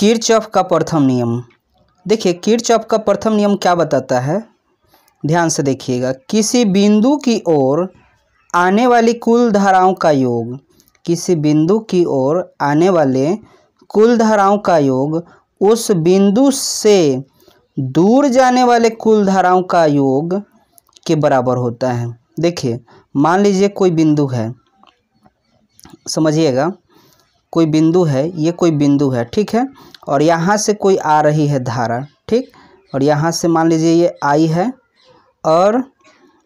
Kirchhoff का प्रथम नियम देखिए किरचॉफ का प्रथम नियम क्या बताता है ध्यान से देखिएगा किसी बिंदु की ओर आने वाली कुल धाराओं का योग किसी बिंदु की ओर आने वाले कुल धाराओं का योग उस बिंदु से दूर जाने वाले कुल धाराओं का योग के बराबर होता है देखिए मान लीजिए कोई बिंदु है समझिएगा कोई बिंदु है ये कोई बिंदु है ठीक है और यहाँ से कोई आ रही है धारा ठीक और यहाँ से मान लीजिए ये आई है और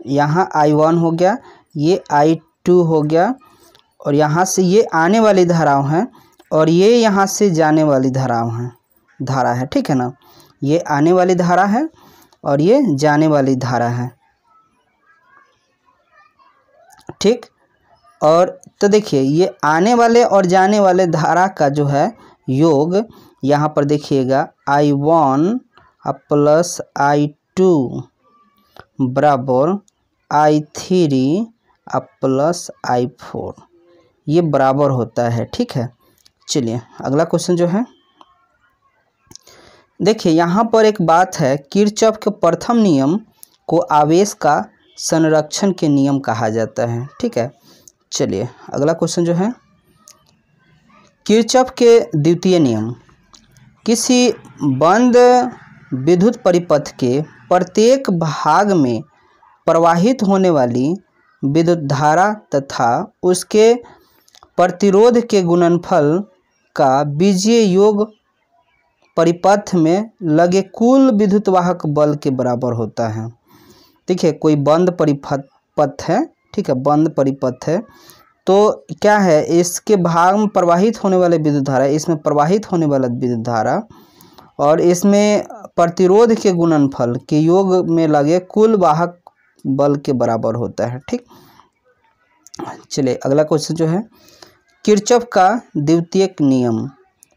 यहाँ आई वन हो गया ये आई टू हो गया और यहाँ से ये आने वाली धाराओं हैं और ये यहाँ से जाने वाली धाराओं हैं धारा है ठीक है ना ये आने वाली धारा है और ये जाने वाली धारा है ठीक और तो देखिए ये आने वाले और जाने वाले धारा का जो है योग यहाँ पर देखिएगा I one plus I two बराबर I three plus I four ये बराबर होता है ठीक है चलिए अगला क्वेश्चन जो है देखिए यहाँ पर एक बात है किरचप के प्रथम नियम को आवेश का संरक्षण के नियम कहा जाता है ठीक है चलिए अगला क्वेश्चन जो है किरचप के द्वितीय नियम किसी बंद विद्युत परिपथ के प्रत्येक भाग में प्रवाहित होने वाली विद्युत धारा तथा उसके प्रतिरोध के गुणनफल का बीजीय योग परिपथ में लगे कुल विद्युत वाहक बल के बराबर होता है ठीक है कोई बंद परिपथ पथ है ठीक है बंद परिपथ है तो क्या है इसके भाग में प्रवाहित होने वाले विद्युत धारा इसमें प्रवाहित होने वाला विद्युत धारा और इसमें प्रतिरोध के गुणनफल के योग में लगे कुल वाहक बल के बराबर होता है ठीक चलिए अगला क्वेश्चन जो है किरचप का द्वितीय नियम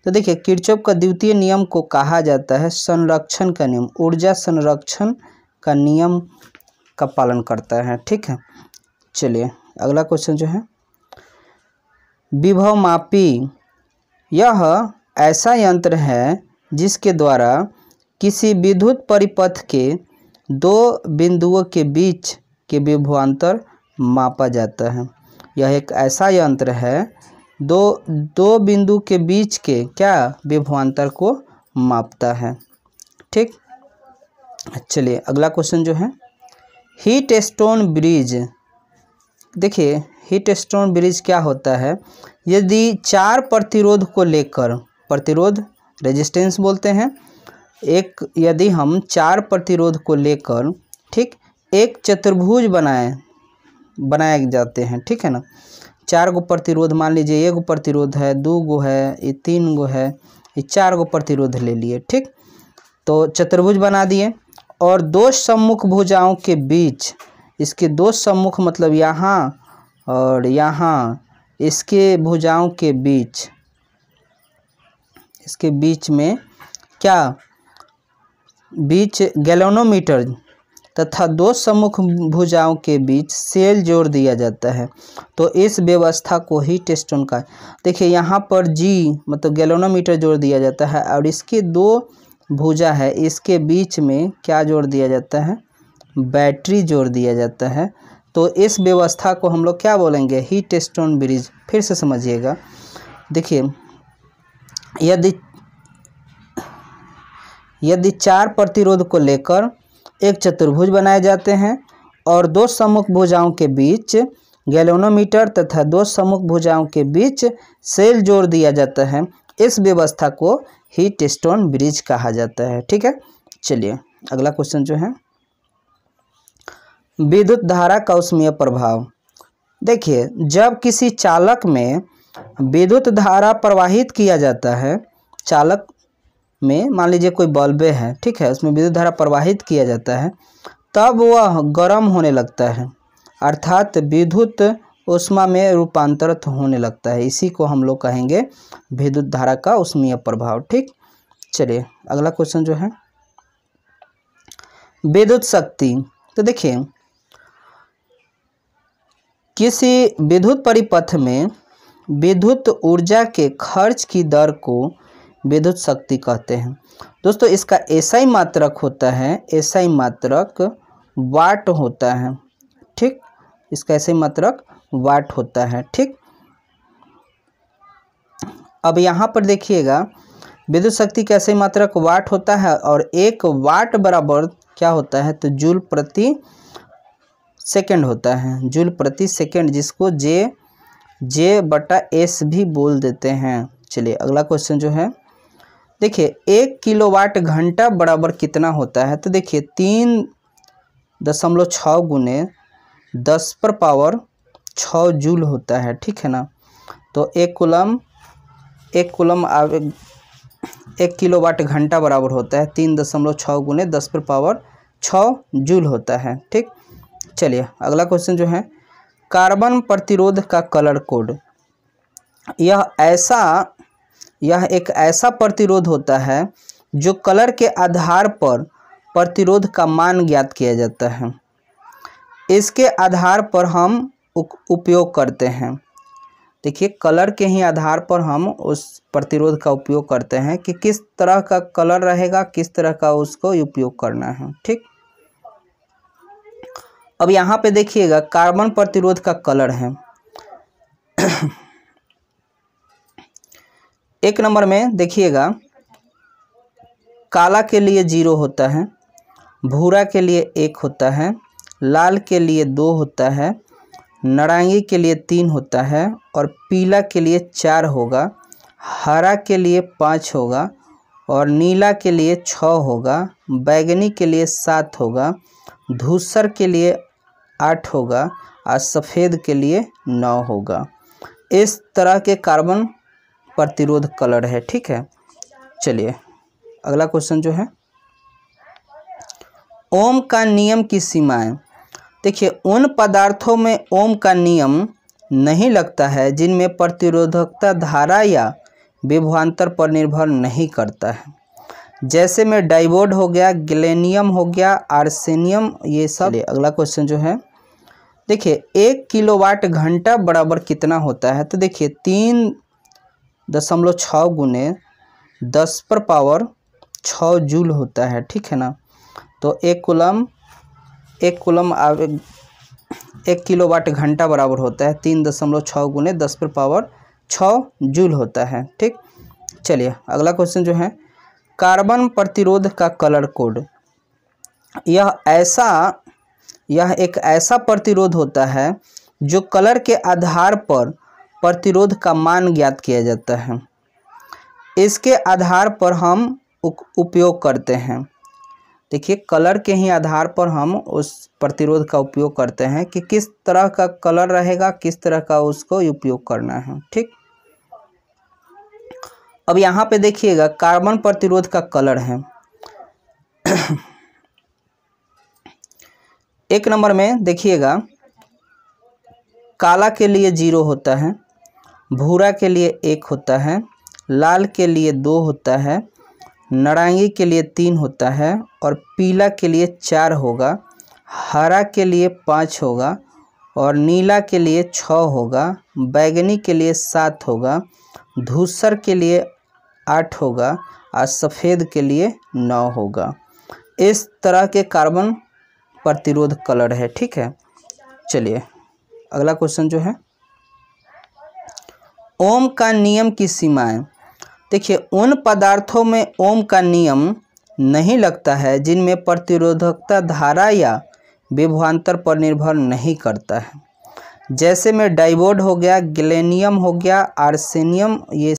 तो देखिए किरचप का द्वितीय नियम को कहा जाता है संरक्षण का नियम ऊर्जा संरक्षण का नियम का पालन करता है ठीक है चलिए अगला क्वेश्चन जो है विभव मापी यह ऐसा यंत्र है जिसके द्वारा किसी विद्युत परिपथ के दो बिंदुओं के बीच के विभवांतर मापा जाता है यह एक ऐसा यंत्र है दो दो बिंदु के बीच के क्या विभवांतर को मापता है ठीक चलिए अगला क्वेश्चन जो है हीट स्टोन ब्रिज देखिए हिट स्टोन ब्रिज क्या होता है यदि चार प्रतिरोध को लेकर प्रतिरोध रेजिस्टेंस बोलते हैं एक यदि हम चार प्रतिरोध को लेकर ठीक एक चतुर्भुज बनाए बनाए जाते हैं ठीक है ना चार गो प्रतिरोध मान लीजिए एक गो प्रतिरोध है दो गो है ये तीन गो है ये चार गो प्रतिरोध ले लिए ठीक तो चतुर्भुज बना दिए और दो सम्मुख भुजाओं के बीच इसके दो सम्मुख मतलब यहाँ और यहाँ इसके भुजाओं के बीच इसके बीच में क्या बीच गैलोनोमीटर तथा दो सम्मुख भुजाओं के बीच सेल जोड़ दिया जाता है तो इस व्यवस्था को ही टेस्टोन का देखिए यहाँ पर जी मतलब गैलोनोमीटर जोड़ दिया जाता है और इसके दो भुजा है इसके बीच में क्या जोड़ दिया जाता है बैटरी जोड़ दिया जाता है तो इस व्यवस्था को हम लोग क्या बोलेंगे हीट स्टोन ब्रिज फिर से समझिएगा देखिए यदि यदि चार प्रतिरोध को लेकर एक चतुर्भुज बनाए जाते हैं और दो सम्मुख भुजाओं के बीच गैलोनोमीटर तथा दो सम्मुख भुजाओं के बीच सेल जोड़ दिया जाता है इस व्यवस्था को हीट स्टोन ब्रिज कहा जाता है ठीक है चलिए अगला क्वेश्चन जो है विद्युत धारा का उष्मीय प्रभाव देखिए जब किसी चालक में विद्युत धारा प्रवाहित किया जाता है चालक में मान लीजिए कोई बल्बे है ठीक है उसमें विद्युत धारा प्रवाहित किया जाता है तब वह गर्म होने लगता है अर्थात विद्युत उष्मा में रूपांतरित होने लगता है इसी को हम लोग कहेंगे विद्युत धारा का उष्मीय प्रभाव ठीक चलिए अगला क्वेश्चन जो है विद्युत शक्ति तो देखिए किसी विद्युत परिपथ में विद्युत ऊर्जा के खर्च की दर को विद्युत शक्ति कहते हैं दोस्तों इसका एसआई मात्रक होता है एसआई मात्रक वाट होता है ठीक इसका एसआई मात्रक वाट होता है ठीक अब यहाँ पर देखिएगा विद्युत शक्ति का एसआई मात्रक वाट होता है और एक वाट बराबर क्या होता है तो जूल प्रति सेकेंड होता है जूल प्रति सेकेंड जिसको जे जे बटा एस भी बोल देते हैं चलिए अगला क्वेश्चन जो है देखिए एक किलोवाट घंटा बराबर कितना होता है तो देखिए तीन दशमलव छः गुने दस पर पावर छः जूल होता है ठीक है ना तो एक कुलम एक कुलम एक किलो वाट घंटा बराबर होता है तीन दशमलव छः गुने दस पर पावर छः जूल होता है ठीक चलिए अगला क्वेश्चन जो है कार्बन प्रतिरोध का कलर कोड यह ऐसा यह एक ऐसा प्रतिरोध होता है जो कलर के आधार पर प्रतिरोध का मान ज्ञात किया जाता है इसके आधार पर हम उपयोग करते हैं देखिए कलर के ही आधार पर हम उस प्रतिरोध का उपयोग करते हैं कि किस तरह का कलर रहेगा किस तरह का उसको उपयोग करना है ठीक अब यहाँ पे देखिएगा कार्बन प्रतिरोध का कलर है एक नंबर में देखिएगा काला के लिए जीरो होता है भूरा के लिए एक होता है लाल के लिए दो होता है नारंगी के लिए तीन होता है और पीला के लिए चार होगा हरा के लिए पाँच होगा और नीला के लिए छः होगा बैगनी के लिए सात होगा धूसर के लिए आठ होगा और सफ़ेद के लिए नौ होगा इस तरह के कार्बन प्रतिरोध कलर है ठीक है चलिए अगला क्वेश्चन जो है ओम का नियम की सीमाएं देखिए उन पदार्थों में ओम का नियम नहीं लगता है जिनमें प्रतिरोधकता धारा या विभवान्तर पर निर्भर नहीं करता है जैसे में डाइवोड हो गया ग्लेनियम हो गया आर्सेनियम ये सब अगला क्वेश्चन जो है देखिए एक किलोवाट घंटा बराबर कितना होता है तो देखिए तीन दशमलव छः गुने दस पर पावर छः जूल होता है ठीक है ना तो एक कुलम एक कुलम एक किलो वाट घंटा बराबर होता है तीन दशमलव छः गुने दस पर पावर छः जूल होता है ठीक चलिए अगला क्वेश्चन जो है कार्बन प्रतिरोध का कलर कोड यह ऐसा यह एक ऐसा प्रतिरोध होता है जो कलर के आधार पर प्रतिरोध का मान ज्ञात किया जाता है इसके आधार पर हम उपयोग करते हैं देखिए कलर के ही आधार पर हम उस प्रतिरोध का उपयोग करते हैं कि किस तरह का कलर रहेगा किस तरह का उसको उपयोग करना है ठीक अब यहाँ पे देखिएगा कार्बन प्रतिरोध का कलर है एक नंबर में देखिएगा काला के लिए जीरो होता है भूरा के लिए एक होता है लाल के लिए दो होता है नारंगी के लिए तीन होता है और पीला के लिए चार होगा हरा के लिए पाँच होगा और नीला के लिए छः होगा बैगनी के लिए सात होगा धूसर के लिए आठ होगा और सफ़ेद के लिए नौ होगा इस तरह के कार्बन प्रतिरोध कलर है ठीक है चलिए अगला क्वेश्चन जो है ओम का नियम की सीमाएं देखिए उन पदार्थों में ओम का नियम नहीं लगता है जिनमें प्रतिरोधकता धारा या विभवान्तर पर निर्भर नहीं करता है जैसे में डाइवोड हो गया ग्लेनियम हो गया आर्सेनियम ये